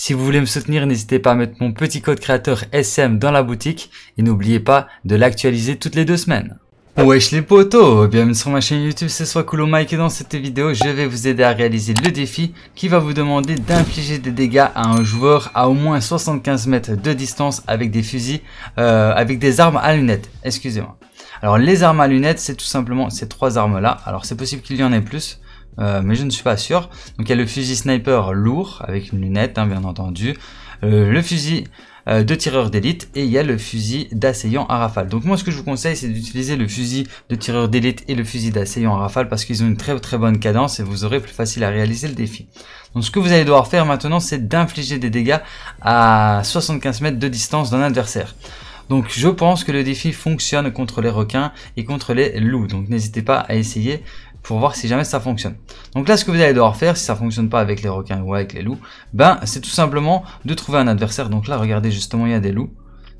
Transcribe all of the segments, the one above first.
Si vous voulez me soutenir, n'hésitez pas à mettre mon petit code créateur SM dans la boutique et n'oubliez pas de l'actualiser toutes les deux semaines. Wesh les potos Bienvenue sur ma chaîne YouTube, c'est soit cool Mike et dans cette vidéo, je vais vous aider à réaliser le défi qui va vous demander d'infliger des dégâts à un joueur à au moins 75 mètres de distance avec des fusils, euh, avec des armes à lunettes, excusez-moi. Alors les armes à lunettes, c'est tout simplement ces trois armes là, alors c'est possible qu'il y en ait plus, euh, mais je ne suis pas sûr. Donc il y a le fusil sniper lourd avec une lunette hein, bien entendu, euh, le fusil euh, de tireur d'élite et il y a le fusil d'assaillant à rafale. Donc moi ce que je vous conseille c'est d'utiliser le fusil de tireur d'élite et le fusil d'assaillant à rafale parce qu'ils ont une très très bonne cadence et vous aurez plus facile à réaliser le défi. Donc ce que vous allez devoir faire maintenant c'est d'infliger des dégâts à 75 mètres de distance d'un adversaire. Donc je pense que le défi fonctionne contre les requins et contre les loups. Donc n'hésitez pas à essayer pour voir si jamais ça fonctionne. Donc là, ce que vous allez devoir faire, si ça fonctionne pas avec les requins ou avec les loups, ben c'est tout simplement de trouver un adversaire. Donc là, regardez justement, il y a des loups.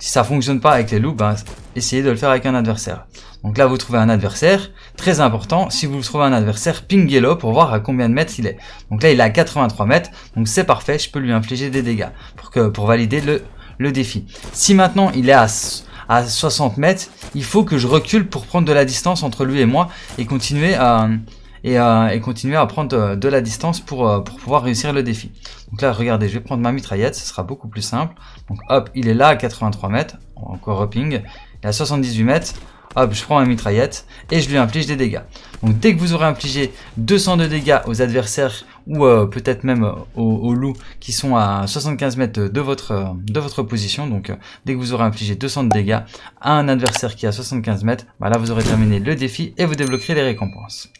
Si ça fonctionne pas avec les loups, ben essayez de le faire avec un adversaire. Donc là, vous trouvez un adversaire. Très important, si vous trouvez un adversaire, pinguez-le pour voir à combien de mètres il est. Donc là, il est à 83 mètres, donc c'est parfait, je peux lui infliger des dégâts pour, que, pour valider le le défi. Si maintenant il est à, 60 mètres, il faut que je recule pour prendre de la distance entre lui et moi et continuer à, et, euh, continuer à prendre euh, de, la distance pour, euh, pour, pouvoir réussir le défi. Donc là, regardez, je vais prendre ma mitraillette, ce sera beaucoup plus simple. Donc hop, il est là à 83 mètres, encore hopping, et à 78 mètres, hop, je prends ma mitraillette et je lui inflige des dégâts. Donc dès que vous aurez infligé 200 de dégâts aux adversaires ou euh, peut-être même euh, aux, loups qui sont à 75 mètres de votre, euh, de votre position, donc dès que vous aurez infligé 200 de dégâts à un adversaire qui est à 75 mètres, bah vous aurez terminé le défi et vous débloquerez les récompenses.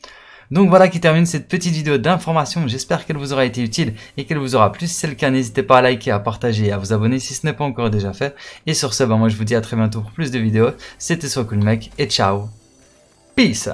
Donc voilà qui termine cette petite vidéo d'information. J'espère qu'elle vous aura été utile et qu'elle vous aura plu. Si c'est le cas, n'hésitez pas à liker, à partager et à vous abonner si ce n'est pas encore déjà fait. Et sur ce, bah, moi je vous dis à très bientôt pour plus de vidéos. C'était Soit Cool Mec et ciao. Peace